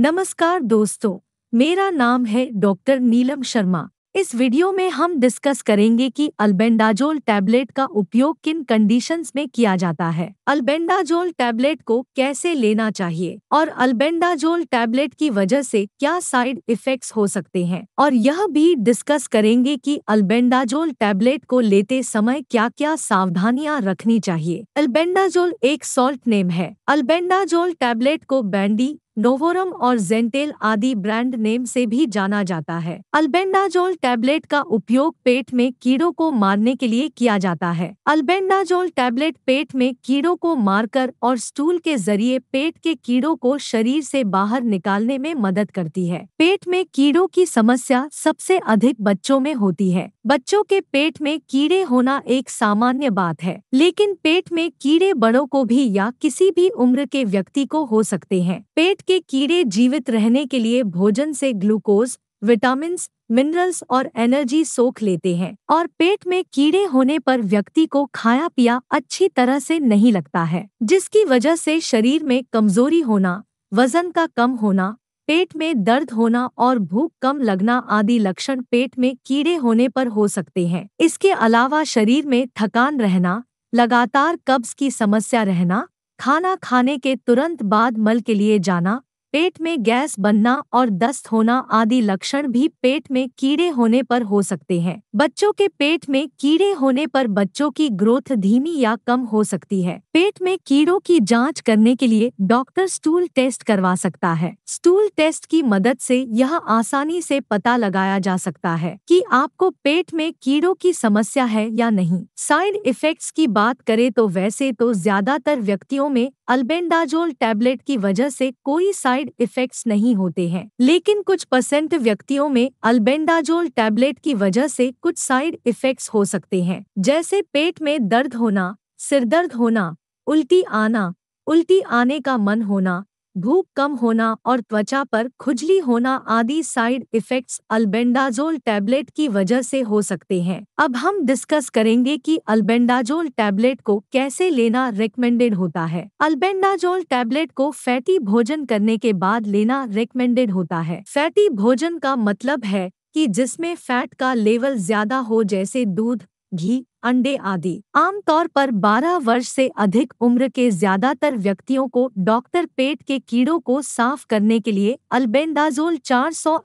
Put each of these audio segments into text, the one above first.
नमस्कार दोस्तों मेरा नाम है डॉक्टर नीलम शर्मा इस वीडियो में हम डिस्कस करेंगे कि अल्बेंडाजोल टैबलेट का उपयोग किन कंडीशंस में किया जाता है अल्बेंडाजोल टैबलेट को कैसे लेना चाहिए और अल्बेंडाजोल टैबलेट की वजह से क्या साइड इफेक्ट्स हो सकते हैं और यह भी डिस्कस करेंगे कि अल्बेंडाजोल टैबलेट को लेते समय क्या क्या सावधानियां रखनी चाहिए अल्बेंडाजोल एक सॉल्ट नेम है अल्बेंडाजोल टैबलेट को बैंडी नोवोरम और जेंटेल आदि ब्रांड नेम से भी जाना जाता है अल्बेंडाजोल टैबलेट का उपयोग पेट में कीड़ों को मारने के लिए किया जाता है अल्बेंडाजोल टैबलेट पेट में कीड़ों को मारकर और स्टूल के जरिए पेट के कीड़ों को शरीर से बाहर निकालने में मदद करती है पेट में कीड़ों की समस्या सबसे अधिक बच्चों में होती है बच्चों के पेट में कीड़े होना एक सामान्य बात है लेकिन पेट में कीड़े बड़ों को भी या किसी भी उम्र के व्यक्ति को हो सकते हैं पेट के कीड़े जीवित रहने के लिए भोजन से ग्लूकोज विटामिन मिनरल्स और एनर्जी सोख लेते हैं और पेट में कीड़े होने पर व्यक्ति को खाया पिया अच्छी तरह से नहीं लगता है जिसकी वजह से शरीर में कमजोरी होना वजन का कम होना पेट में दर्द होना और भूख कम लगना आदि लक्षण पेट में कीड़े होने पर हो सकते हैं इसके अलावा शरीर में थकान रहना लगातार कब्ज की समस्या रहना खाना खाने के तुरंत बाद मल के लिए जाना पेट में गैस बनना और दस्त होना आदि लक्षण भी पेट में कीड़े होने पर हो सकते हैं बच्चों के पेट में कीड़े होने पर बच्चों की ग्रोथ धीमी या कम हो सकती है पेट में कीड़ों की जांच करने के लिए डॉक्टर स्टूल टेस्ट करवा सकता है स्टूल टेस्ट की मदद से यह आसानी से पता लगाया जा सकता है कि आपको पेट में कीड़ों की समस्या है या नहीं साइड इफेक्ट्स की बात करें तो वैसे तो ज्यादातर व्यक्तियों में अल्बेंडाजोल टैबलेट की वजह से कोई साइड साइड इफेक्ट्स नहीं होते हैं लेकिन कुछ परसेंट व्यक्तियों में अल्बेंडाजोल टैबलेट की वजह से कुछ साइड इफेक्ट्स हो सकते हैं जैसे पेट में दर्द होना सिरदर्द होना उल्टी आना उल्टी आने का मन होना भूख कम होना और त्वचा पर खुजली होना आदि साइड इफेक्ट्स अल्बेंडाजोल टैबलेट की वजह से हो सकते हैं अब हम डिस्कस करेंगे कि अल्बेंडाजोल टैबलेट को कैसे लेना रिकमेंडेड होता है अल्बेंडाजोल टैबलेट को फैटी भोजन करने के बाद लेना रिकमेंडेड होता है फैटी भोजन का मतलब है कि जिसमें फैट का लेवल ज्यादा हो जैसे दूध घी अंडे आदि आमतौर पर 12 वर्ष से अधिक उम्र के ज्यादातर व्यक्तियों को डॉक्टर पेट के कीड़ों को साफ करने के लिए अल्बेंडाजोल 400 सौ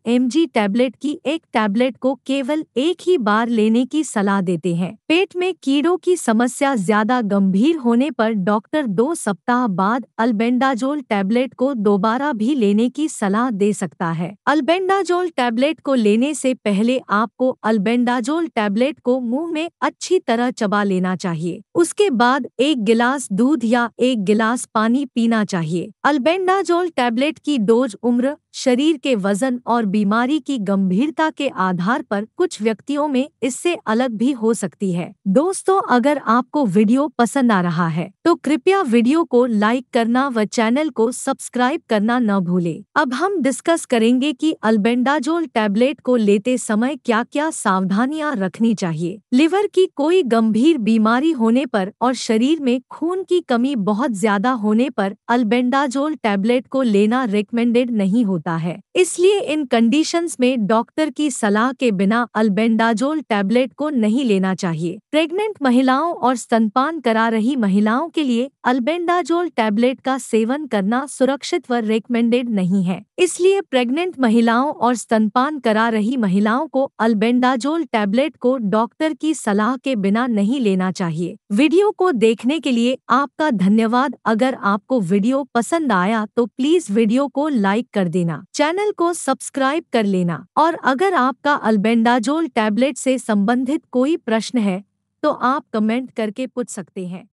टैबलेट की एक टैबलेट को केवल एक ही बार लेने की सलाह देते हैं पेट में कीड़ों की समस्या ज्यादा गंभीर होने पर डॉक्टर दो सप्ताह बाद अल्बेंडाजोल टैबलेट को दोबारा भी लेने की सलाह दे सकता है अल्बेंडाजोल टैबलेट को लेने से पहले आपको अल्बेंडाजोल टैबलेट को मुंह में अच्छी तरह चबा लेना चाहिए उसके बाद एक गिलास दूध या एक गिलास पानी पीना चाहिए अल्बेंडाजोल टैबलेट की डोज उम्र शरीर के वजन और बीमारी की गंभीरता के आधार पर कुछ व्यक्तियों में इससे अलग भी हो सकती है दोस्तों अगर आपको वीडियो पसंद आ रहा है तो कृपया वीडियो को लाइक करना व चैनल को सब्सक्राइब करना न भूले अब हम डिस्कस करेंगे कि अल्बेंडाजोल टैबलेट को लेते समय क्या क्या सावधानियां रखनी चाहिए लिवर की कोई गंभीर बीमारी होने पर और शरीर में खून की कमी बहुत ज्यादा होने पर अल्बेंडाजोल टैबलेट को लेना रिकमेंडेड नहीं होता होता है इसलिए इन कंडीशंस में डॉक्टर की सलाह के बिना अल्बेंडाजोल टैबलेट को नहीं लेना चाहिए प्रेग्नेंट महिलाओं और स्तनपान करा रही महिलाओं के लिए अल्बेंडाजोल टैबलेट का सेवन करना सुरक्षित व रिकमेंडेड नहीं है इसलिए प्रेग्नेंट महिलाओं और स्तनपान करा रही महिलाओं को अल्बेंडाजोल टैबलेट को डॉक्टर की सलाह के बिना नहीं लेना चाहिए वीडियो को देखने के लिए आपका धन्यवाद अगर आपको वीडियो पसंद आया तो प्लीज वीडियो को लाइक कर देना लेना चैनल को सब्सक्राइब कर लेना और अगर आपका अल्बेंडाजोल टैबलेट से संबंधित कोई प्रश्न है तो आप कमेंट करके पूछ सकते हैं